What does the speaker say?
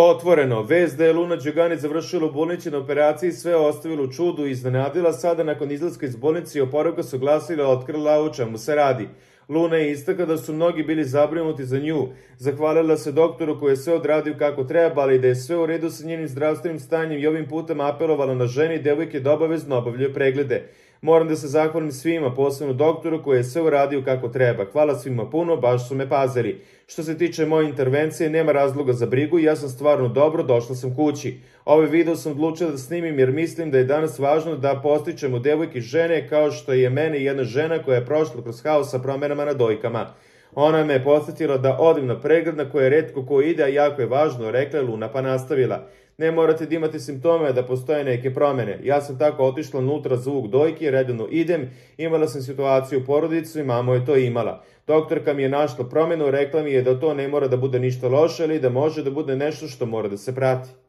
Otvoreno, vez da je Luna Đugani završila u bolnici na operaciji sve ostavilo u čudu i iznenadila sada nakon izlaska iz bolnice i oporavka su glasila otkrila u čemu se radi. Luna je istaka da su mnogi bili zabrinuti za nju. Zahvalila se doktoru koji je sve odradio kako treba, ali da je sve u redu sa njenim zdravstvenim stanjem i ovim putem apelovala na žene i devojke da obavezno obavljaju preglede. Moram da se zahvalim svima, posebno doktoru koji je sve uradio kako treba. Hvala svima puno, baš su me pazili. Što se tiče moje intervencije, nema razloga za brigu ja sam stvarno dobro, došla sam kući. Ovaj video sam odlučila da snimim jer mislim da je danas važno da postičemo devojke i žene kao što je mene jedna žena koja je prošla kroz haos sa promenama na dojkama. Ona me je posjetila da odim na pregled na koje redko ko ide, a jako je važno, rekla je Luna pa nastavila. Ne morate da imate simptome da postoje neke promene. Ja sam tako otišla unutra ultrazvuk dojke, redovno idem, imala sam situaciju u porodicu i mamo je to imala. Doktorka mi je našla promenu, rekla mi je da to ne mora da bude ništa loše, ali da može da bude nešto što mora da se prati.